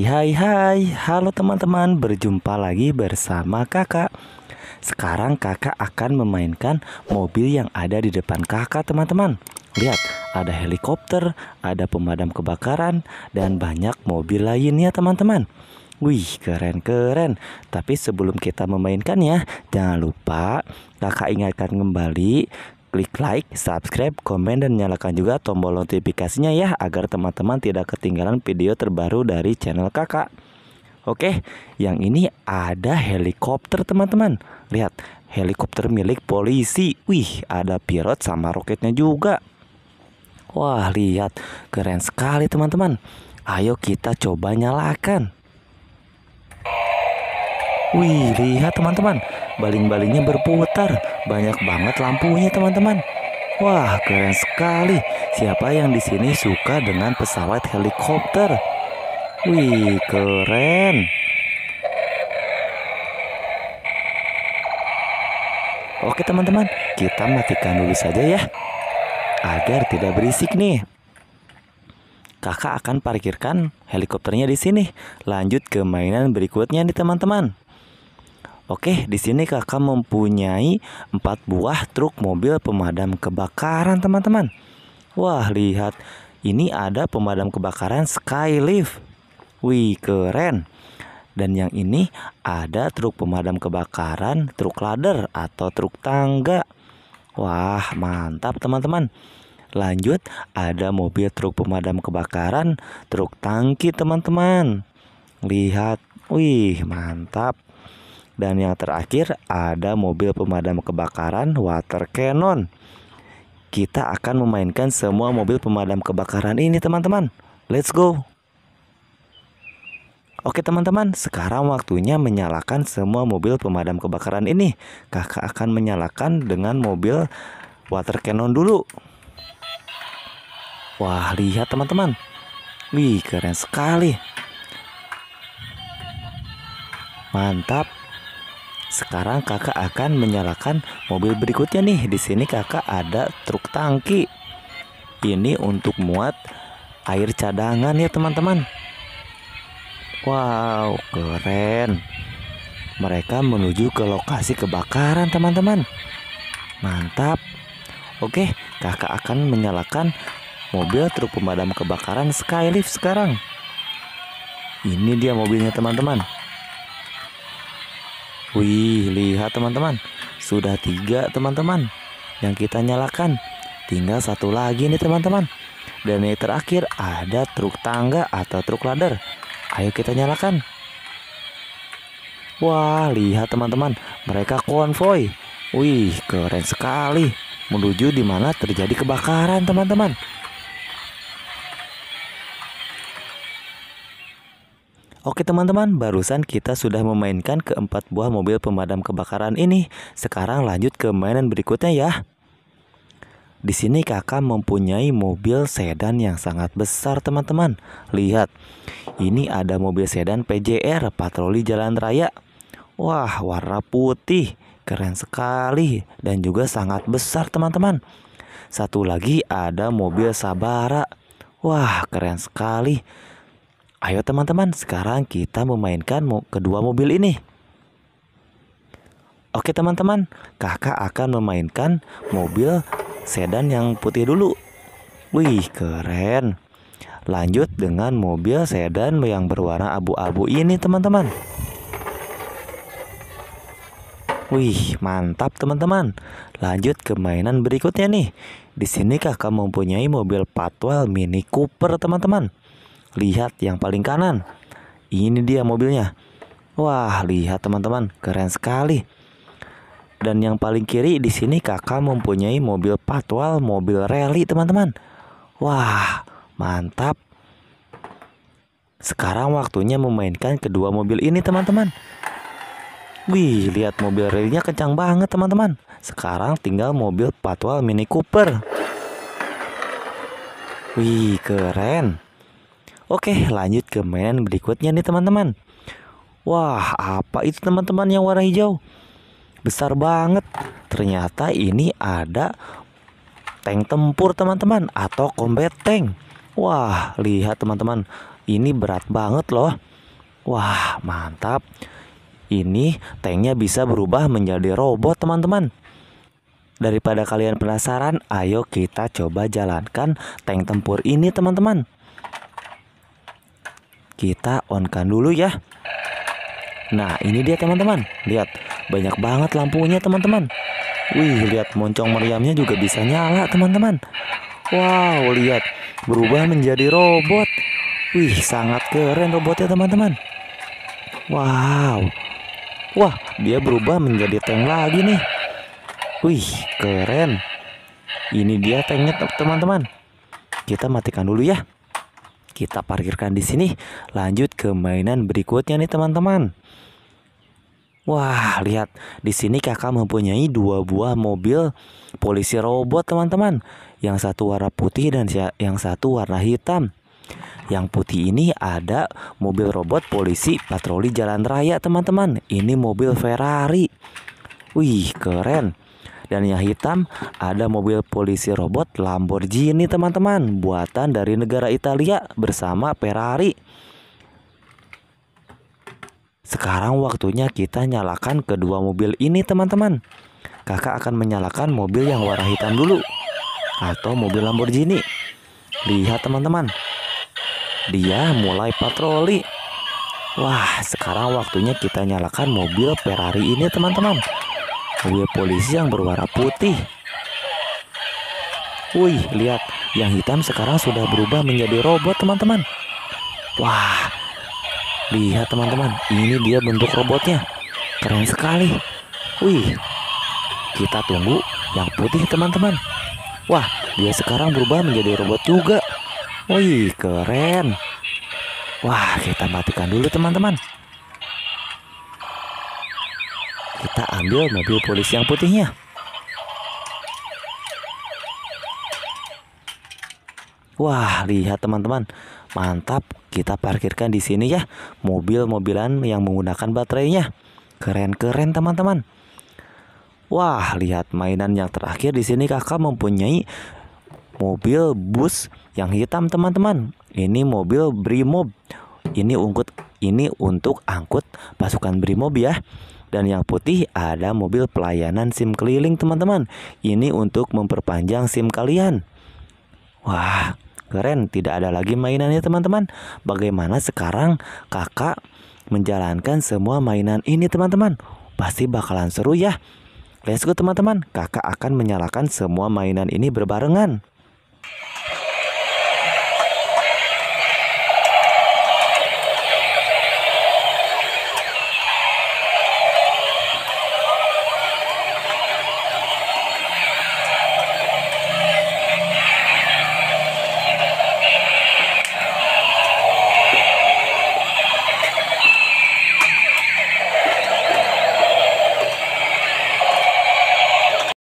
Hai hai hai Halo teman-teman Berjumpa lagi bersama kakak Sekarang kakak akan memainkan mobil yang ada di depan kakak teman-teman Lihat ada helikopter Ada pemadam kebakaran Dan banyak mobil lainnya teman-teman Wih keren-keren Tapi sebelum kita memainkannya Jangan lupa kakak ingatkan kembali Klik like, subscribe, komen, dan nyalakan juga tombol notifikasinya ya agar teman-teman tidak ketinggalan video terbaru dari channel kakak. Oke, yang ini ada helikopter teman-teman. Lihat, helikopter milik polisi. Wih, ada pirot sama roketnya juga. Wah, lihat, keren sekali teman-teman. Ayo kita coba nyalakan. Wih, lihat teman-teman. Baling-balingnya berputar, banyak banget lampunya teman-teman. Wah, keren sekali. Siapa yang di sini suka dengan pesawat helikopter? Wih, keren. Oke teman-teman, kita matikan dulu saja ya. Agar tidak berisik nih kakak akan parkirkan helikopternya di sini. Lanjut ke mainan berikutnya nih teman-teman. Oke, di sini kakak mempunyai empat buah truk mobil pemadam kebakaran, teman-teman. Wah, lihat. Ini ada pemadam kebakaran Skylift. Wih, keren. Dan yang ini ada truk pemadam kebakaran, truk ladder atau truk tangga. Wah, mantap teman-teman. Lanjut, ada mobil truk pemadam kebakaran, truk tangki teman-teman. Lihat, wih mantap. Dan yang terakhir ada mobil pemadam kebakaran water cannon. Kita akan memainkan semua mobil pemadam kebakaran ini teman-teman. Let's go. Oke teman-teman, sekarang waktunya menyalakan semua mobil pemadam kebakaran ini. Kakak akan menyalakan dengan mobil water cannon dulu. Wah, lihat teman-teman. Wih, keren sekali. Mantap. Sekarang kakak akan menyalakan mobil berikutnya nih. Di sini kakak ada truk tangki. Ini untuk muat air cadangan ya teman-teman. Wow, keren. Mereka menuju ke lokasi kebakaran teman-teman. Mantap. Oke, kakak akan menyalakan mobil truk pemadam kebakaran Skylift sekarang. Ini dia mobilnya teman-teman. Wih, lihat teman-teman. Sudah tiga teman-teman yang kita nyalakan. Tinggal satu lagi nih teman-teman. Dan yang terakhir ada truk tangga atau truk ladder. Ayo kita nyalakan. Wah, lihat teman-teman. Mereka konvoy. Wih, keren sekali. Menuju dimana terjadi kebakaran teman-teman. Oke teman-teman, barusan kita sudah memainkan keempat buah mobil pemadam kebakaran ini. Sekarang lanjut ke mainan berikutnya ya. Di sini kakak mempunyai mobil sedan yang sangat besar teman-teman. Lihat, ini ada mobil sedan PJR, patroli jalan raya. Wah, warna putih, keren sekali dan juga sangat besar teman-teman. Satu lagi ada mobil Sabara. Wah, keren sekali Ayo teman-teman, sekarang kita memainkan kedua mobil ini. Oke teman-teman, kakak akan memainkan mobil sedan yang putih dulu. Wih, keren. Lanjut dengan mobil sedan yang berwarna abu-abu ini teman-teman. Wih, mantap teman-teman. Lanjut ke mainan berikutnya nih. Di sini kakak mempunyai mobil patwal Mini Cooper teman-teman. Lihat yang paling kanan. Ini dia mobilnya. Wah, lihat teman-teman, keren sekali. Dan yang paling kiri di sini kakak mempunyai mobil patwal, mobil rally teman-teman. Wah, mantap. Sekarang waktunya memainkan kedua mobil ini teman-teman. Wih, lihat mobil rallynya kencang banget teman-teman. Sekarang tinggal mobil patwal Mini Cooper. Wih, keren. Oke, lanjut ke mainan berikutnya nih teman-teman. Wah, apa itu teman-teman yang warna hijau? Besar banget. Ternyata ini ada tank tempur teman-teman atau combat tank. Wah, lihat teman-teman. Ini berat banget loh. Wah, mantap. Ini tanknya bisa berubah menjadi robot teman-teman. Daripada kalian penasaran, ayo kita coba jalankan tank tempur ini teman-teman kita on kan dulu ya. Nah, ini dia teman-teman. Lihat, banyak banget lampunya teman-teman. Wih, lihat moncong meriamnya juga bisa nyala teman-teman. Wow, lihat. Berubah menjadi robot. Wih, sangat keren robotnya teman-teman. Wow. Wah, dia berubah menjadi tank lagi nih. Wih, keren. Ini dia tanknya teman-teman. Kita matikan dulu ya. Kita parkirkan di sini. Lanjut ke mainan berikutnya nih teman-teman. Wah, lihat di sini kakak mempunyai dua buah mobil polisi robot, teman-teman. Yang satu warna putih dan yang satu warna hitam. Yang putih ini ada mobil robot polisi patroli jalan raya, teman-teman. Ini mobil Ferrari. Wih, keren. Dan yang hitam ada mobil polisi robot Lamborghini teman-teman Buatan dari negara Italia bersama Ferrari Sekarang waktunya kita nyalakan kedua mobil ini teman-teman Kakak akan menyalakan mobil yang warna hitam dulu Atau mobil Lamborghini Lihat teman-teman Dia mulai patroli Wah sekarang waktunya kita nyalakan mobil Ferrari ini teman-teman mobil iya, polisi yang berwarna putih. Wih, lihat, yang hitam sekarang sudah berubah menjadi robot, teman-teman. Wah, lihat teman-teman, ini dia bentuk robotnya. Keren sekali. Wih, kita tunggu yang putih, teman-teman. Wah, dia sekarang berubah menjadi robot juga. Wih, keren. Wah, kita matikan dulu, teman-teman. Kita ambil mobil polisi yang putihnya. Wah, lihat teman-teman. Mantap, kita parkirkan di sini ya mobil-mobilan yang menggunakan baterainya. Keren-keren teman-teman. Wah, lihat mainan yang terakhir di sini kakak mempunyai mobil bus yang hitam teman-teman. Ini mobil Brimob. Ini ungkut ini untuk angkut pasukan Brimob ya. Dan yang putih ada mobil pelayanan SIM keliling teman-teman. Ini untuk memperpanjang SIM kalian. Wah, keren. Tidak ada lagi mainannya teman-teman. Bagaimana sekarang kakak menjalankan semua mainan ini teman-teman? Pasti bakalan seru ya. Let's go teman-teman. Kakak akan menyalakan semua mainan ini berbarengan.